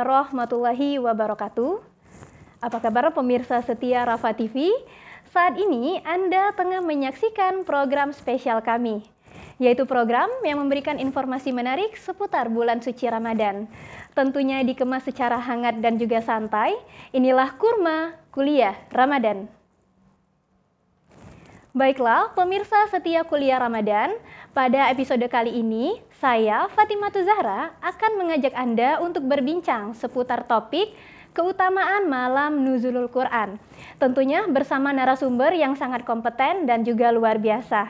warahmatullahi wabarakatuh. Apa kabar pemirsa setia Rafa TV? Saat ini Anda tengah menyaksikan program spesial kami, yaitu program yang memberikan informasi menarik seputar bulan suci Ramadan. Tentunya dikemas secara hangat dan juga santai, inilah Kurma Kuliah Ramadan. Baiklah, pemirsa setia kuliah Ramadan, pada episode kali ini saya Fatimah Zahra akan mengajak Anda untuk berbincang seputar topik keutamaan malam Nuzulul Quran. Tentunya bersama narasumber yang sangat kompeten dan juga luar biasa.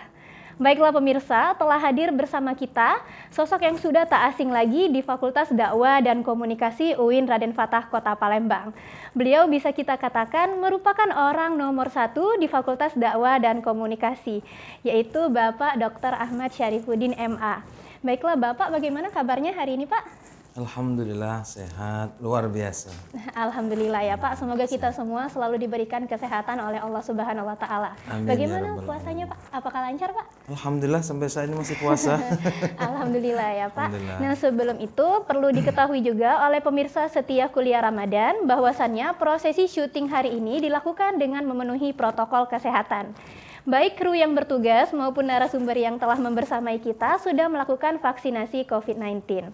Baiklah pemirsa, telah hadir bersama kita sosok yang sudah tak asing lagi di Fakultas Dakwah dan Komunikasi UIN Raden Fatah Kota Palembang. Beliau bisa kita katakan merupakan orang nomor satu di Fakultas Dakwah dan Komunikasi, yaitu Bapak Dr. Ahmad Syarifuddin MA. Baiklah Bapak, bagaimana kabarnya hari ini Pak? Alhamdulillah sehat, luar biasa. Alhamdulillah ya Pak, semoga kita semua selalu diberikan kesehatan oleh Allah Subhanahu wa taala. Ya bagaimana ya puasanya Pak? Apakah lancar Pak? Alhamdulillah sampai saat ini masih puasa. Alhamdulillah ya Pak. Alhamdulillah. Nah, sebelum itu perlu diketahui juga oleh pemirsa setia kuliah Ramadan bahwasannya prosesi syuting hari ini dilakukan dengan memenuhi protokol kesehatan baik kru yang bertugas maupun narasumber yang telah membersamai kita sudah melakukan vaksinasi COVID-19.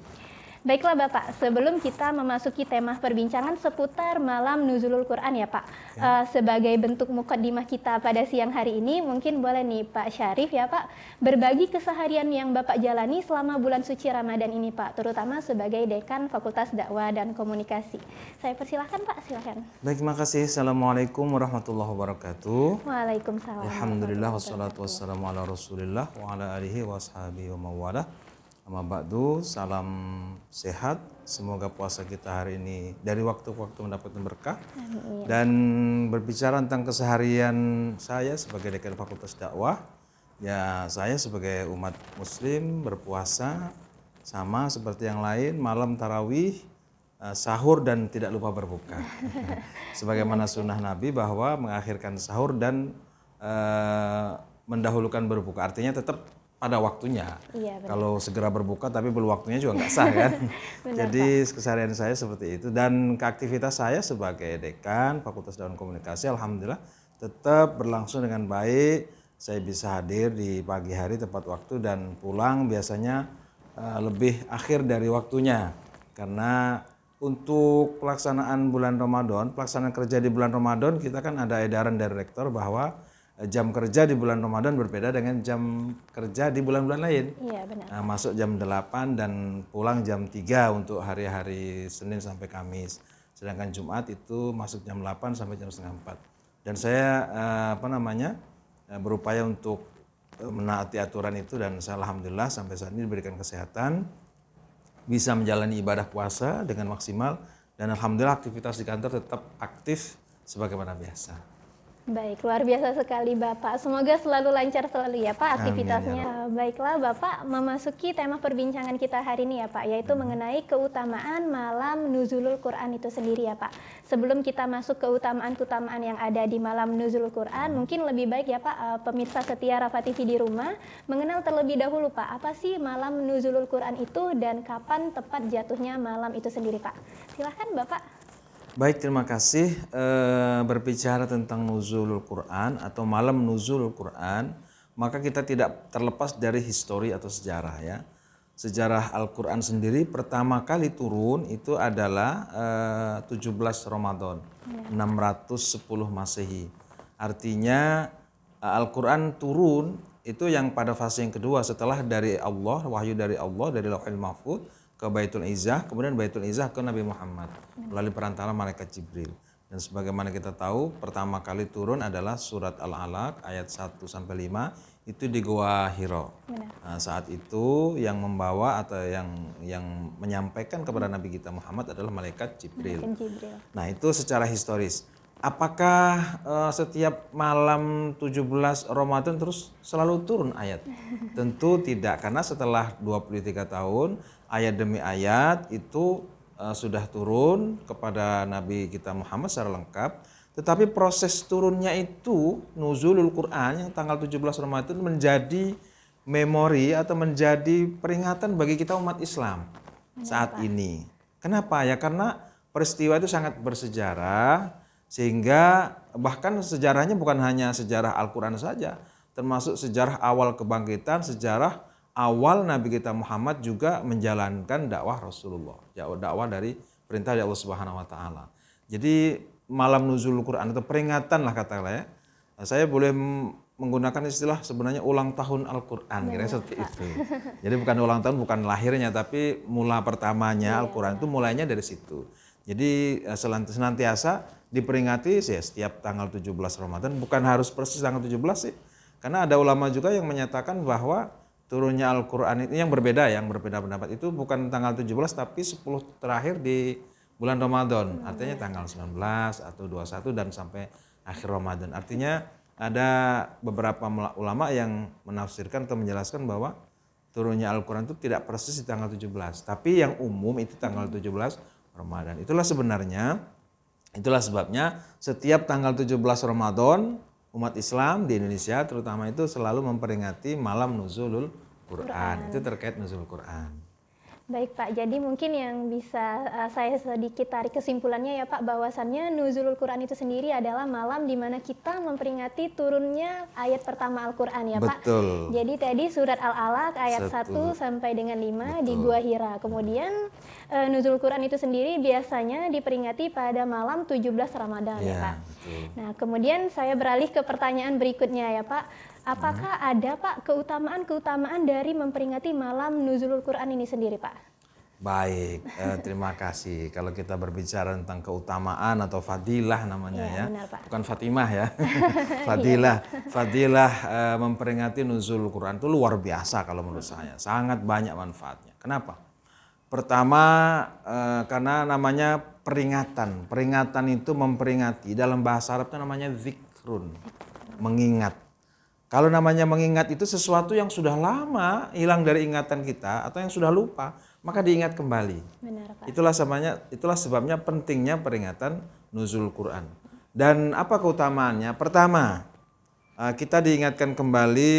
Baiklah Bapak, sebelum kita memasuki tema perbincangan seputar malam Nuzulul Quran ya Pak, ya. Uh, sebagai bentuk mukadimah kita pada siang hari ini, mungkin boleh nih Pak Syarif ya Pak, berbagi keseharian yang Bapak jalani selama bulan suci Ramadan ini Pak, terutama sebagai Dekan Fakultas Dakwah dan Komunikasi. Saya persilahkan Pak, silahkan. Baik, terima kasih. Assalamualaikum warahmatullahi wabarakatuh. Waalaikumsalam. Alhamdulillah wassalatu wassalamu ala rasulillah wa ala alihi wa wa mawalah. Amma ba'du, salam sehat. Semoga puasa kita hari ini dari waktu ke waktu mendapatkan berkah. Dan berbicara tentang keseharian saya sebagai dekan Fakultas Dakwah, ya saya sebagai umat muslim berpuasa sama seperti yang lain, malam tarawih, eh, sahur dan tidak lupa berbuka. Sebagaimana iya, sunnah iya. Nabi bahwa mengakhirkan sahur dan uh, mendahulukan berbuka. Artinya tetap ada waktunya. Iya, Kalau segera berbuka tapi belum waktunya juga nggak sah kan. Jadi keseharian saya seperti itu dan keaktivitas saya sebagai dekan Fakultas Daun Komunikasi alhamdulillah tetap berlangsung dengan baik. Saya bisa hadir di pagi hari tepat waktu dan pulang biasanya uh, lebih akhir dari waktunya karena untuk pelaksanaan bulan Ramadan, pelaksanaan kerja di bulan Ramadan kita kan ada edaran dari rektor bahwa jam kerja di bulan Ramadan berbeda dengan jam kerja di bulan-bulan lain. Iya, benar. Nah, masuk jam 8 dan pulang jam 3 untuk hari-hari Senin sampai Kamis. Sedangkan Jumat itu masuk jam 8 sampai jam setengah 4. Dan saya eh, apa namanya? Eh, berupaya untuk eh, menaati aturan itu dan saya alhamdulillah sampai saat ini diberikan kesehatan bisa menjalani ibadah puasa dengan maksimal dan alhamdulillah aktivitas di kantor tetap aktif sebagaimana biasa. Baik, luar biasa sekali Bapak. Semoga selalu lancar selalu ya Pak aktivitasnya. Amin, ya. Baiklah Bapak, memasuki tema perbincangan kita hari ini ya Pak, yaitu hmm. mengenai keutamaan malam Nuzulul Quran itu sendiri ya Pak. Sebelum kita masuk ke keutamaan utamaan yang ada di malam Nuzulul Quran, hmm. mungkin lebih baik ya Pak, eh, pemirsa setia Rafa TV di rumah, mengenal terlebih dahulu Pak, apa sih malam Nuzulul Quran itu dan kapan tepat jatuhnya malam itu sendiri Pak. Silahkan Bapak. Baik, terima kasih. E, berbicara tentang nuzulul Quran atau malam nuzulul Quran, maka kita tidak terlepas dari histori atau sejarah ya. Sejarah Al-Quran sendiri pertama kali turun itu adalah e, eh, 17 Ramadan, ya. 610 Masehi. Artinya eh, Al-Quran turun itu yang pada fase yang kedua setelah dari Allah, wahyu dari Allah, dari Lauhul Mahfud, ke Baitul Izzah, kemudian Baitul Izzah ke Nabi Muhammad melalui perantara malaikat Jibril. Dan sebagaimana kita tahu, pertama kali turun adalah surat Al-Alaq ayat 1 sampai 5 itu di Goa Hiro. Nah, saat itu yang membawa atau yang yang menyampaikan kepada Nabi kita Muhammad adalah malaikat Jibril. Malaikat Jibril. Nah, itu secara historis. Apakah uh, setiap malam 17 Ramadan terus selalu turun ayat? Tentu tidak, karena setelah 23 tahun ayat demi ayat itu eh, sudah turun kepada Nabi kita Muhammad secara lengkap. Tetapi proses turunnya itu nuzulul Quran yang tanggal 17 Ramadan menjadi memori atau menjadi peringatan bagi kita umat Islam Kenapa? Iya, saat ini. Kenapa? Ya karena peristiwa itu sangat bersejarah sehingga bahkan sejarahnya bukan hanya sejarah Al-Qur'an saja, termasuk sejarah awal kebangkitan, sejarah awal Nabi kita Muhammad juga menjalankan dakwah Rasulullah, dakwah dari perintah dari Allah Subhanahu wa taala. Jadi malam nuzul Quran atau peringatan lah katakanlah ya. Saya boleh menggunakan istilah sebenarnya ulang tahun Al-Quran, kira iya, seperti itu. Jadi bukan ulang tahun, bukan lahirnya, tapi mula pertamanya iya. Al-Quran itu mulainya dari situ. Jadi eh, senantiasa diperingati ya, setiap tanggal 17 Ramadan, bukan harus persis tanggal 17 sih. Karena ada ulama juga yang menyatakan bahwa turunnya Al-Quran ini yang berbeda, ya, yang berbeda pendapat itu bukan tanggal 17 tapi 10 terakhir di bulan Ramadan. Hmm. Artinya tanggal 19 atau 21 dan sampai akhir Ramadan. Artinya ada beberapa ulama yang menafsirkan atau menjelaskan bahwa turunnya Al-Quran itu tidak persis di tanggal 17. Tapi yang umum itu tanggal 17 Ramadan. Itulah sebenarnya, itulah sebabnya setiap tanggal 17 Ramadan umat Islam di Indonesia terutama itu selalu memperingati malam nuzulul Quran. Quran. Itu terkait nuzul Quran. Baik Pak, jadi mungkin yang bisa uh, saya sedikit tarik kesimpulannya ya Pak, bahwasannya Nuzulul Quran itu sendiri adalah malam di mana kita memperingati turunnya ayat pertama Al-Quran ya Pak. Betul. Jadi tadi surat Al-Alaq ayat Satu. 1 sampai dengan 5 Betul. di Gua Hira. Kemudian uh, Nuzulul Quran itu sendiri biasanya diperingati pada malam 17 Ramadan ya, ya Pak. Betul. Nah kemudian saya beralih ke pertanyaan berikutnya ya Pak Apakah hmm. ada Pak keutamaan-keutamaan dari memperingati malam Nuzulul Quran ini sendiri Pak? Baik, eh, terima kasih. Kalau kita berbicara tentang keutamaan atau fadilah namanya ya, ya. Benar, Pak. bukan Fatimah ya. fadilah, iya. fadilah eh, memperingati nuzul Quran itu luar biasa kalau menurut saya. Sangat banyak manfaatnya. Kenapa? Pertama eh, karena namanya peringatan. Peringatan itu memperingati dalam bahasa Arab itu namanya zikrun, mengingat. Kalau namanya mengingat itu sesuatu yang sudah lama hilang dari ingatan kita atau yang sudah lupa, maka diingat kembali. Benar, Pak. Itulah sebabnya itulah sebabnya pentingnya peringatan nuzul Quran. Dan apa keutamaannya? Pertama, eh, kita diingatkan kembali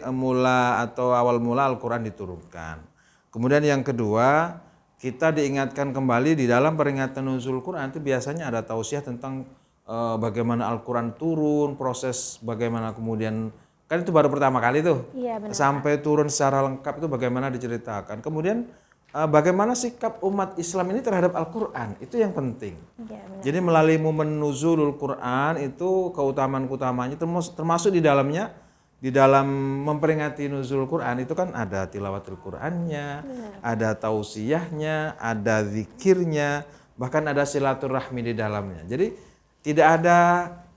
eh, mula atau awal mula Al-Qur'an diturunkan. Kemudian yang kedua, kita diingatkan kembali di dalam peringatan nuzul Quran itu biasanya ada tausiah tentang eh, bagaimana Al-Qur'an turun, proses bagaimana kemudian Kan itu baru pertama kali tuh. Iya, benar. Sampai turun secara lengkap itu bagaimana diceritakan. Kemudian eh, bagaimana sikap umat Islam ini terhadap Al-Qur'an? Itu yang penting. Ya, benar. Jadi melalui momen nuzulul Qur'an itu keutamaan keutamanya termasuk di dalamnya di dalam memperingati nuzul Quran itu kan ada tilawatul Qurannya, benar. Iya. ada tausiyahnya, ada zikirnya, bahkan ada silaturahmi di dalamnya. Jadi tidak ada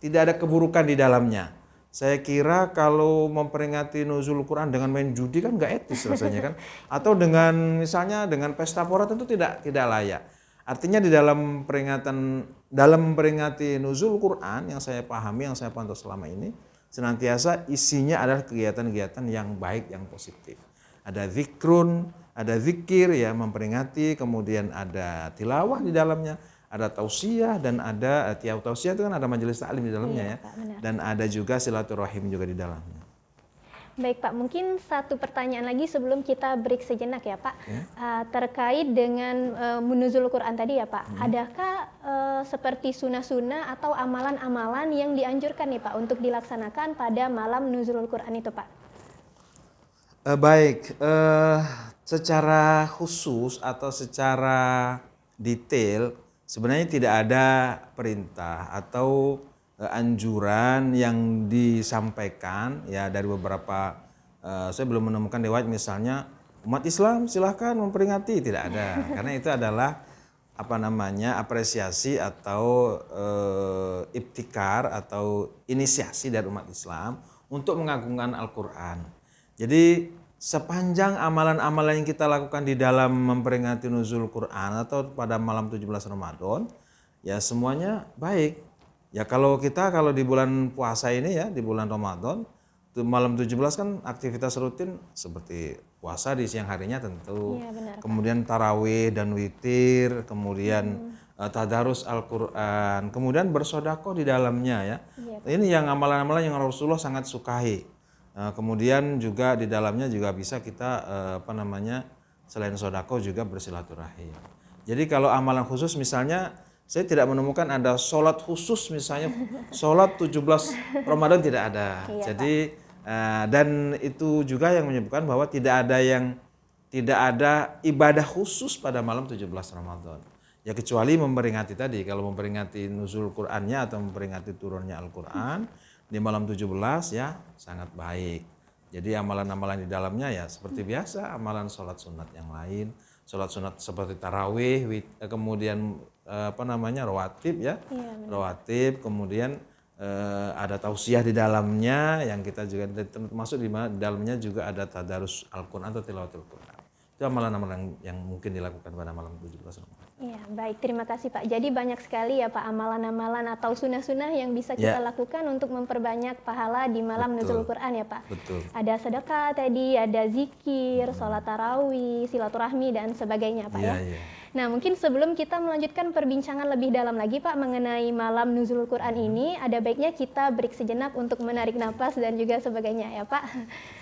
tidak ada keburukan di dalamnya. Saya kira kalau memperingati nuzul Quran dengan main judi kan nggak etis rasanya kan. Atau dengan misalnya dengan pesta pora tentu tidak tidak layak. Artinya di dalam peringatan dalam memperingati nuzul Quran yang saya pahami, yang saya pantau selama ini, senantiasa isinya adalah kegiatan-kegiatan yang baik, yang positif. Ada zikrun, ada zikir ya memperingati, kemudian ada tilawah di dalamnya, ada tausiah dan ada eh, tiap tausiah itu kan ada majelis taklim di dalamnya iya, ya. Pak, Dan ada juga silaturahim juga di dalamnya. Baik Pak, mungkin satu pertanyaan lagi sebelum kita break sejenak ya Pak. Ya. Uh, terkait dengan uh, eh, menuzul Quran tadi ya Pak, hmm. adakah uh, seperti sunnah-sunnah atau amalan-amalan yang dianjurkan nih Pak untuk dilaksanakan pada malam nuzul Quran itu Pak? Uh, baik, uh, secara khusus atau secara detail sebenarnya tidak ada perintah atau eh, anjuran yang disampaikan ya dari beberapa uh, saya belum menemukan dewan misalnya umat Islam silahkan memperingati tidak ada karena itu adalah apa namanya apresiasi atau e, eh, iptikar atau inisiasi dari umat Islam untuk mengagungkan Al-Qur'an. Jadi sepanjang amalan-amalan yang kita lakukan di dalam memperingati nuzul Quran atau pada malam 17 Ramadan, ya semuanya baik. Ya kalau kita kalau di bulan puasa ini ya, di bulan Ramadan, malam 17 kan aktivitas rutin seperti puasa di siang harinya tentu. Ya, kemudian tarawih dan witir, kemudian hmm. Eh, tadarus Al-Qur'an, kemudian bersodako di dalamnya ya. ya. Ini yang amalan-amalan yang Rasulullah sangat sukai Nah, kemudian juga di dalamnya juga bisa kita eh, apa namanya selain sodako juga bersilaturahim. Jadi kalau amalan khusus misalnya saya tidak menemukan ada sholat khusus misalnya sholat 17 Ramadan tidak ada. Iya, Jadi eh, dan itu juga yang menyebutkan bahwa tidak ada yang tidak ada ibadah khusus pada malam 17 Ramadan. Ya kecuali memperingati tadi, kalau memperingati nuzul Qur'annya atau memperingati turunnya Al-Qur'an, hmm di malam 17 ya sangat baik. Jadi amalan-amalan di dalamnya ya seperti biasa amalan sholat sunat yang lain, sholat sunat seperti tarawih, eh, kemudian eh, apa namanya rawatib ya, iya, rawatib, kemudian eh, ada tausiah di dalamnya yang kita juga termasuk di dalamnya juga ada tadarus Al-Qur'an atau tilawatil Qur'an. Itu amalan-amalan yang mungkin dilakukan pada malam 17 Ramadan. Ya, baik. Terima kasih, Pak. Jadi banyak sekali ya, Pak, amalan-amalan atau sunnah-sunnah yang bisa ya. kita ya. lakukan untuk memperbanyak pahala di malam Betul. Nuzul Quran ya, Pak. Betul. Ada sedekah tadi, ada zikir, hmm. sholat tarawih, silaturahmi, dan sebagainya, Pak iya, ya. ya. ya. Nah, mungkin sebelum kita melanjutkan perbincangan lebih dalam lagi Pak mengenai malam nuzul Quran hmm. ini, ada baiknya kita break sejenak untuk menarik nafas dan juga sebagainya ya Pak.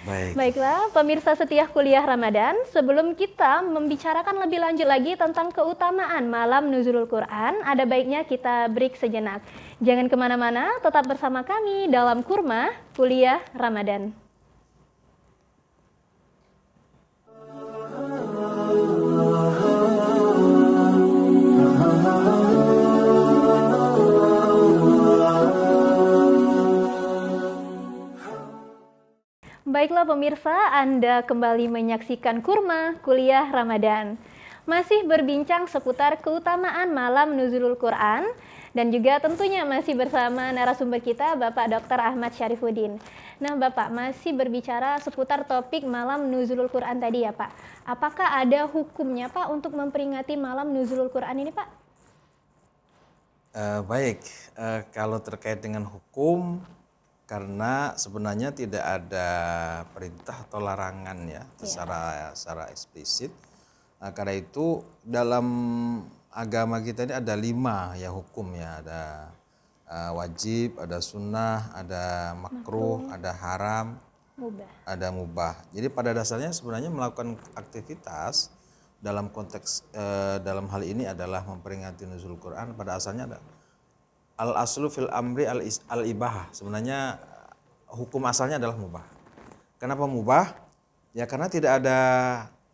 Baik. Baiklah, pemirsa setia kuliah Ramadan, sebelum kita membicarakan lebih lanjut lagi tentang keutamaan malam nuzul Quran, ada baiknya kita break sejenak. Jangan kemana-mana, tetap bersama kami dalam Kurma Kuliah Ramadan. Baiklah pemirsa, Anda kembali menyaksikan Kurma Kuliah Ramadan. Masih berbincang seputar keutamaan malam Nuzulul Quran dan juga tentunya masih bersama narasumber kita Bapak Dr. Ahmad Syarifuddin. Nah Bapak masih berbicara seputar topik malam Nuzulul Quran tadi ya Pak. Apakah ada hukumnya Pak untuk memperingati malam Nuzulul Quran ini Pak? Uh, baik, uh, kalau terkait dengan hukum, karena sebenarnya tidak ada perintah atau larangan ya yeah. secara secara eksplisit. Nah, karena itu dalam agama kita ini ada lima ya hukum ya ada uh, wajib, ada sunnah, ada makruh, makruh. ada haram, mubah. ada mubah. Jadi pada dasarnya sebenarnya melakukan aktivitas dalam konteks uh, dalam hal ini adalah memperingati nuzul Quran pada asalnya ada al aslu fil amri al, is, al ibah sebenarnya eh, hukum asalnya adalah mubah kenapa mubah ya karena tidak ada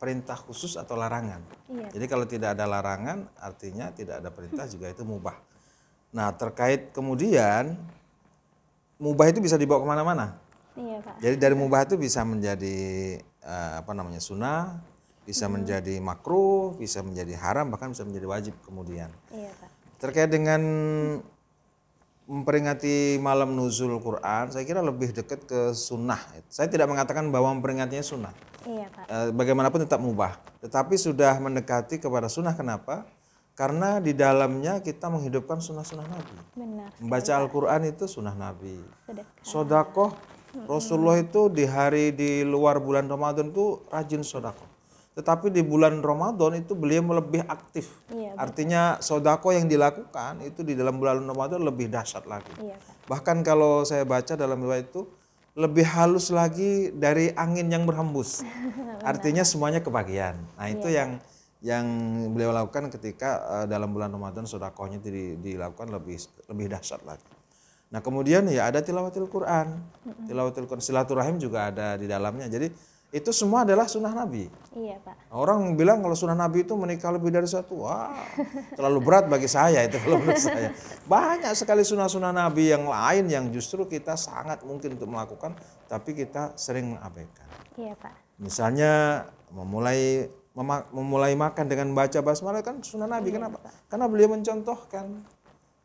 perintah khusus atau larangan iya. jadi kalau tidak ada larangan artinya tidak ada perintah juga itu mubah nah terkait kemudian mubah itu bisa dibawa kemana-mana iya, jadi dari mubah itu bisa menjadi eh, apa namanya sunnah bisa hmm. menjadi makruh bisa menjadi haram bahkan bisa menjadi wajib kemudian iya, Pak. Terkait dengan memperingati malam nuzul Quran, saya kira lebih dekat ke sunnah. Saya tidak mengatakan bahwa memperingatinya sunnah. Iya, Pak. Eh, bagaimanapun tetap mubah. Tetapi sudah mendekati kepada sunnah kenapa? Karena di dalamnya kita menghidupkan sunnah-sunnah Nabi. Benar. Membaca Al-Quran itu sunnah Nabi. Sodakoh. Rasulullah itu di hari di luar bulan Ramadan itu rajin sodakoh. Tetapi di bulan Ramadan itu beliau lebih aktif. Iya, Artinya sodako yang dilakukan itu di dalam bulan Ramadan lebih dahsyat lagi. Iya, Bahkan kalau saya baca dalam riwayat itu lebih halus lagi dari angin yang berhembus. Artinya semuanya kebagian. Nah itu iya. yang yang beliau lakukan ketika uh, dalam bulan Ramadan sodakohnya di, dilakukan lebih lebih dahsyat lagi. Nah kemudian ya ada tilawatil Quran, tilawatil Quran silaturahim juga ada di dalamnya. Jadi itu semua adalah sunnah Nabi. Iya Pak. Orang bilang kalau sunnah Nabi itu menikah lebih dari satu, wah terlalu berat bagi saya itu kalau menurut saya. Banyak sekali sunnah-sunnah Nabi yang lain yang justru kita sangat mungkin untuk melakukan, tapi kita sering mengabaikan. Iya Pak. Misalnya memulai memulai makan dengan baca basmalah kan sunnah Nabi. Iya, Kenapa? Pak. Karena beliau mencontohkan.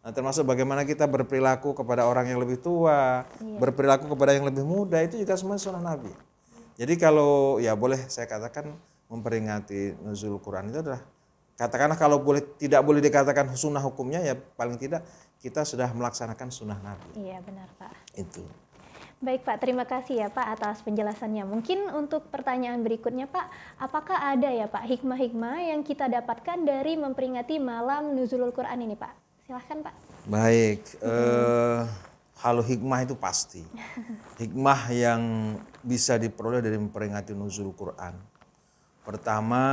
Nah, termasuk bagaimana kita berperilaku kepada orang yang lebih tua, iya. berperilaku kepada yang lebih muda itu juga semua sunnah Nabi. Jadi kalau ya boleh saya katakan memperingati nuzul Quran itu adalah katakanlah kalau boleh tidak boleh dikatakan sunnah hukumnya ya paling tidak kita sudah melaksanakan sunnah Nabi. Iya benar Pak. Itu. Baik Pak, terima kasih ya Pak atas penjelasannya. Mungkin untuk pertanyaan berikutnya Pak, apakah ada ya Pak hikmah-hikmah yang kita dapatkan dari memperingati malam Nuzulul Quran ini Pak? Silahkan Pak. Baik, hmm. uh, kalau hikmah itu pasti. Hikmah yang bisa diperoleh dari memperingati nuzul Quran. Pertama,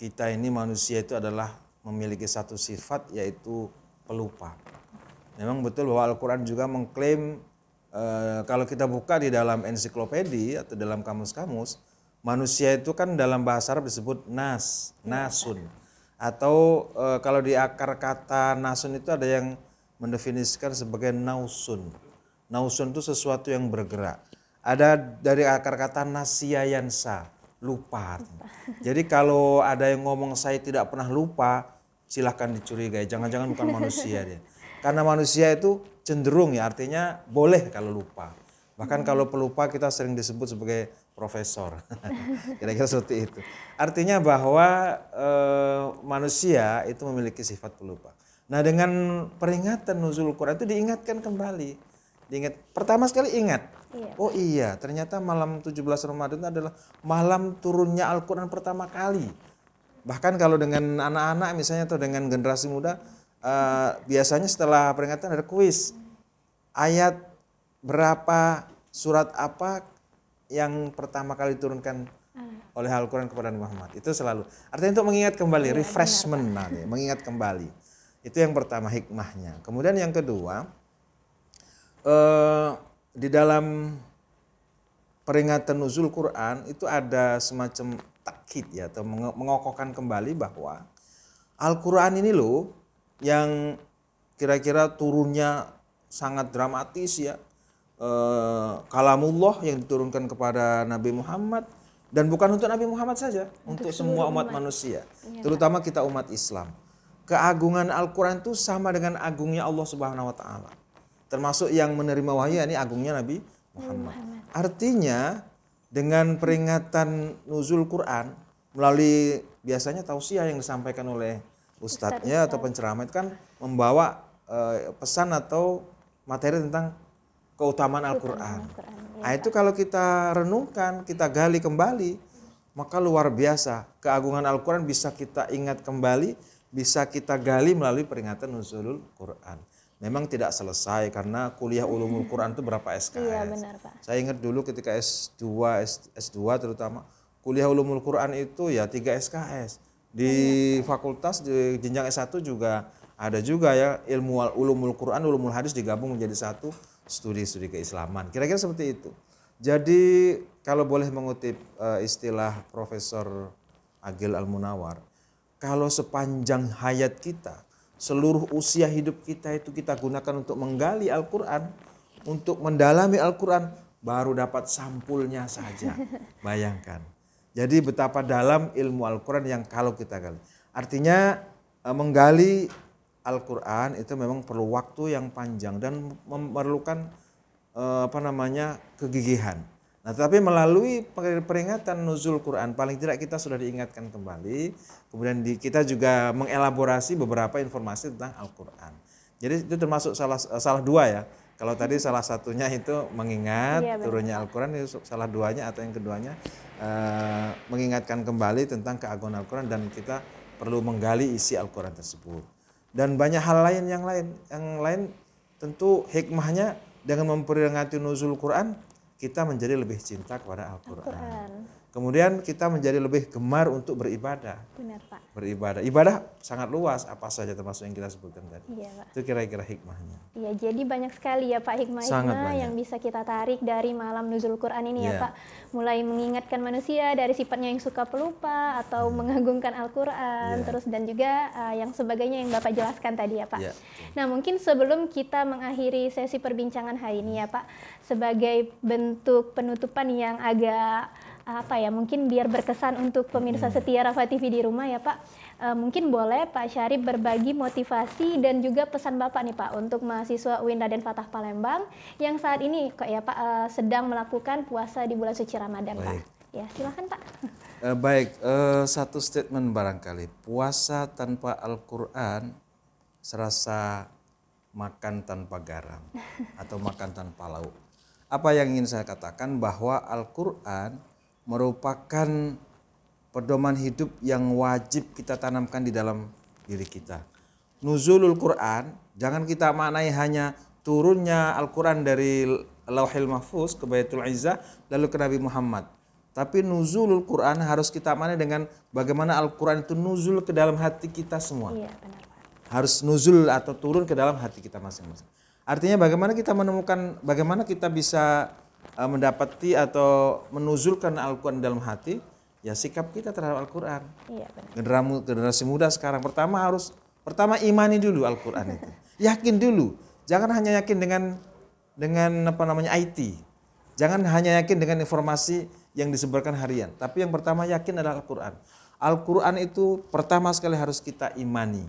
kita ini manusia itu adalah memiliki satu sifat yaitu pelupa. Memang betul bahwa Al-Quran juga mengklaim e, kalau kita buka di dalam ensiklopedia atau dalam kamus-kamus, manusia itu kan dalam bahasa Arab disebut nas, iya. nasun. Atau e, kalau di akar kata nasun itu ada yang mendefinisikan sebagai nausun. Nausun itu sesuatu yang bergerak. Ada dari akar kata nasiayansa, lupa. Jadi kalau ada yang ngomong saya tidak pernah lupa, silahkan dicurigai. Jangan-jangan bukan manusia dia. Karena manusia itu cenderung ya, artinya boleh kalau lupa. Bahkan kalau pelupa kita sering disebut sebagai profesor. Kira-kira seperti itu. Artinya bahwa e, manusia itu memiliki sifat pelupa. Nah dengan peringatan nuzul Quran itu diingatkan kembali. Diingat pertama sekali ingat. Iya. Oh iya, ternyata malam 17 Ramadan adalah malam turunnya Al-Qur'an pertama kali. Bahkan kalau dengan anak-anak misalnya atau dengan generasi muda uh, biasanya setelah peringatan ada kuis. Ayat berapa surat apa yang pertama kali diturunkan ah. oleh Al-Quran kepada Muhammad. Itu selalu. Artinya untuk mengingat kembali, iya, refreshment, nanti, mengingat kembali. Itu yang pertama hikmahnya. Kemudian yang kedua, eh, di dalam peringatan nuzul Quran itu ada semacam takhid ya atau mengokokkan kembali bahwa Al-Quran ini loh yang kira-kira turunnya sangat dramatis ya. E, kalamullah yang diturunkan kepada Nabi Muhammad dan bukan untuk Nabi Muhammad saja, untuk, untuk semua umat, umat manusia, ya. terutama kita umat Islam keagungan Al-Quran itu sama dengan agungnya Allah Subhanahu wa Ta'ala. Termasuk yang menerima wahyu, ini agungnya Nabi Muhammad. Artinya, dengan peringatan nuzul Quran melalui biasanya tausiah yang disampaikan oleh ustadznya atau penceramah itu kan membawa eh, pesan atau materi tentang keutamaan Al-Quran. Iya. Nah, itu kalau kita renungkan, kita gali kembali, maka luar biasa keagungan Al-Quran bisa kita ingat kembali bisa kita gali melalui peringatan nuzulul Quran. Memang tidak selesai karena kuliah ulumul Quran itu berapa SKS. Iya benar Pak. Saya ingat dulu ketika S2, S2 terutama kuliah ulumul Quran itu ya 3 SKS. Di benar. Iya, fakultas di jenjang S1 juga ada juga ya ilmu ulumul Quran, ulumul hadis digabung menjadi satu studi-studi keislaman. Kira-kira seperti itu. Jadi kalau boleh mengutip eh, istilah Profesor Agil Al-Munawar, kalau sepanjang hayat kita, seluruh usia hidup kita itu kita gunakan untuk menggali Al-Quran, untuk mendalami Al-Quran, baru dapat sampulnya saja. Bayangkan. Jadi betapa dalam ilmu Al-Quran yang kalau kita gali. Artinya eh, menggali Al-Quran itu memang perlu waktu yang panjang dan memerlukan eh, apa namanya kegigihan. Nah, tapi melalui peringatan nuzul Quran paling tidak kita sudah diingatkan kembali, kemudian di, kita juga mengelaborasi beberapa informasi tentang Al-Qur'an. Jadi itu termasuk salah salah dua ya. Kalau tadi hmm. salah satunya itu mengingat iya, turunnya Al-Qur'an itu salah duanya atau yang keduanya eh, mengingatkan kembali tentang keagungan Al-Qur'an dan kita perlu menggali isi Al-Qur'an tersebut. Dan banyak hal lain yang lain yang lain tentu hikmahnya dengan memperingati nuzul Quran kita menjadi lebih cinta kepada Al-Quran. Al Kemudian kita menjadi lebih gemar untuk beribadah. Benar, Pak. Beribadah. Ibadah sangat luas, apa saja termasuk yang kita sebutkan tadi. Iya, Pak. Itu kira-kira hikmahnya. Iya, jadi banyak sekali ya Pak hikmah-hikmah yang bisa kita tarik dari malam nuzul Quran ini ya. ya Pak. Mulai mengingatkan manusia dari sifatnya yang suka pelupa atau ya. mengagungkan Al-Quran, ya. terus dan juga uh, yang sebagainya yang Bapak jelaskan tadi ya Pak. Ya. Nah, mungkin sebelum kita mengakhiri sesi perbincangan hari ini ya Pak, sebagai bentuk penutupan yang agak apa ya mungkin biar berkesan untuk pemirsa hmm. setia Rafa TV di rumah ya Pak e, mungkin boleh Pak Syarif berbagi motivasi dan juga pesan Bapak nih Pak untuk mahasiswa UIN Raden Fatah Palembang yang saat ini kok ya Pak e, sedang melakukan puasa di bulan suci Ramadan baik. Ya, Pak ya silahkan Pak e, baik e, satu statement barangkali puasa tanpa Al-Quran serasa makan tanpa garam atau makan tanpa lauk apa yang ingin saya katakan bahwa Al-Quran merupakan pedoman hidup yang wajib kita tanamkan di dalam diri kita. Nuzulul Quran, jangan kita maknai hanya turunnya Al-Quran dari Lauhil Mahfuz ke Baitul Izzah lalu ke Nabi Muhammad. Tapi nuzulul Quran harus kita maknai dengan bagaimana Al-Quran itu nuzul ke dalam hati kita semua. Iya, benar. Harus nuzul atau turun ke dalam hati kita masing-masing. Artinya bagaimana kita menemukan, bagaimana kita bisa Eh, mendapati atau menuzulkan Al-Quran dalam hati, ya sikap kita terhadap Al-Quran. Iya, generasi, muda sekarang pertama harus pertama imani dulu Al-Quran itu, yakin dulu. Jangan hanya yakin dengan dengan apa namanya IT. Jangan hanya yakin dengan informasi yang disebarkan harian. Tapi yang pertama yakin adalah Al-Quran. Al-Quran itu pertama sekali harus kita imani.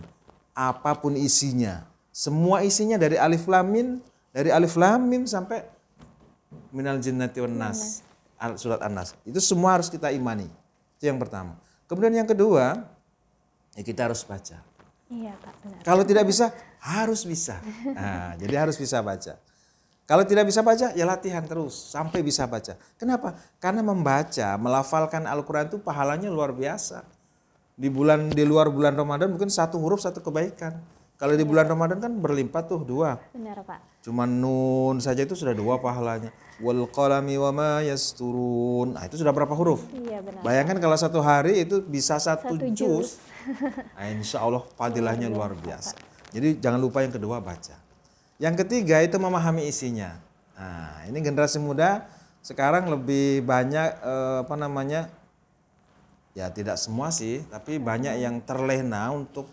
Apapun isinya. Semua isinya dari alif lamin, dari alif lamin sampai minal jinnati wan nas. Iya, iya. Surat anas Itu semua harus kita imani. Itu yang pertama. Kemudian yang kedua, ya kita harus baca. Iya, Pak, benar. Kalau tidak bisa, harus bisa. Nah, jadi harus bisa baca. Kalau tidak bisa baca, ya latihan terus sampai bisa baca. Kenapa? Karena membaca, melafalkan Al-Quran itu pahalanya luar biasa. Di bulan di luar bulan Ramadan mungkin satu huruf satu kebaikan. Kalau di bulan Ramadan kan berlimpah tuh dua. Benar, Pak. Cuma nun saja itu sudah dua pahalanya. Wal qalami wa ma yasturun. Nah, itu sudah berapa huruf? Iya, benar. Bayangkan kalau satu hari itu bisa satu, satu juz. Nah, insya Allah fadilahnya iya, luar biasa. Jadi jangan lupa yang kedua baca. Yang ketiga itu memahami isinya. Nah, ini generasi muda sekarang lebih banyak eh, apa namanya? Ya tidak semua sih, tapi banyak yang terlena untuk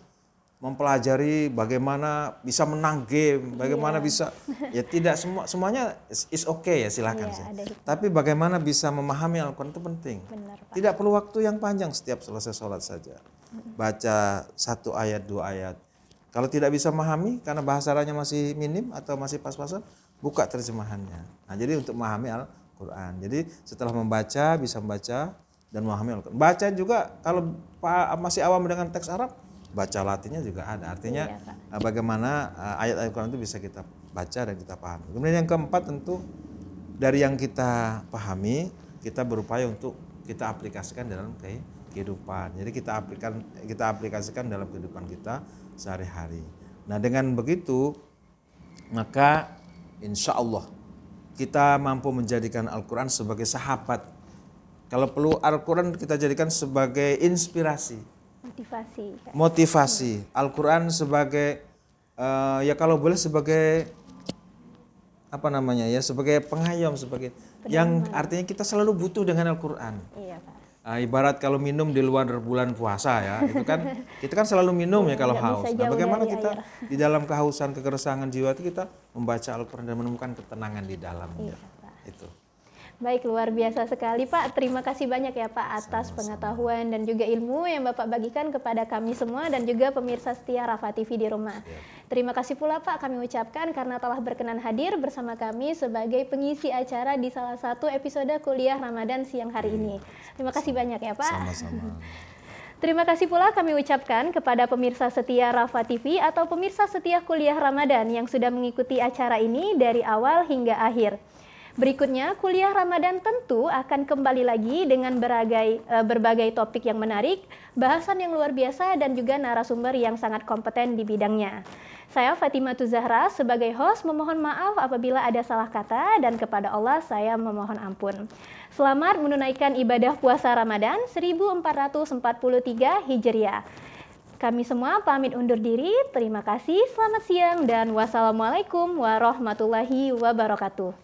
mempelajari bagaimana bisa menang game, bagaimana yeah. bisa ya tidak semua semuanya is, okay ya silakan yeah, iya, sih. Tapi bagaimana bisa memahami Al-Qur'an itu penting. Benar, Pak. Tidak perlu waktu yang panjang setiap selesai sholat saja. Baca satu ayat, dua ayat. Kalau tidak bisa memahami karena bahasanya masih minim atau masih pas-pasan, buka terjemahannya. Nah, jadi untuk memahami Al-Qur'an. Jadi setelah membaca bisa membaca dan memahami Al-Qur'an. Baca juga kalau masih awam dengan teks Arab baca latihnya juga ada. Artinya iya, eh, bagaimana eh, ayat-ayat Quran itu bisa kita baca dan kita pahami. Kemudian yang keempat tentu dari yang kita pahami kita berupaya untuk kita aplikasikan dalam kehidupan. Jadi kita aplikan kita aplikasikan dalam kehidupan kita sehari-hari. Nah dengan begitu maka insya Allah kita mampu menjadikan Al-Quran sebagai sahabat. Kalau perlu Al-Quran kita jadikan sebagai inspirasi motivasi motivasi Al-Qur'an sebagai uh, ya kalau boleh sebagai apa namanya ya sebagai pengayom sebagai yang artinya kita selalu butuh dengan Al-Qur'an iya Uh, ibarat kalau minum di luar bulan puasa ya, itu kan kita kan selalu minum ya kalau iya, haus. Nah, bagaimana kita air. di dalam kehausan kekeresangan jiwa itu kita membaca Al-Qur'an dan menemukan ketenangan di dalamnya. Iya, Itu. Baik, luar biasa sekali Pak. Terima kasih banyak ya Pak atas pengetahuan dan juga ilmu yang Bapak bagikan kepada kami semua dan juga pemirsa setia Rafa TV di rumah. Iya. Terima kasih pula Pak kami ucapkan karena telah berkenan hadir bersama kami sebagai pengisi acara di salah satu episode kuliah Ramadan siang hari iya. ini. Terima kasih banyak ya Pak. Sama-sama. Terima kasih pula kami ucapkan kepada pemirsa setia Rafa TV atau pemirsa setia kuliah Ramadan yang sudah mengikuti acara ini dari awal hingga akhir. Berikutnya, kuliah Ramadan tentu akan kembali lagi dengan beragai, eh, berbagai topik yang menarik, bahasan yang luar biasa, dan juga narasumber yang sangat kompeten di bidangnya. Saya Fatima Tuzahra sebagai host memohon maaf apabila ada salah kata dan kepada Allah saya memohon ampun. Selamat menunaikan ibadah puasa Ramadan 1443 Hijriah. Kami semua pamit undur diri. Terima kasih, selamat siang, dan wassalamualaikum warahmatullahi wabarakatuh.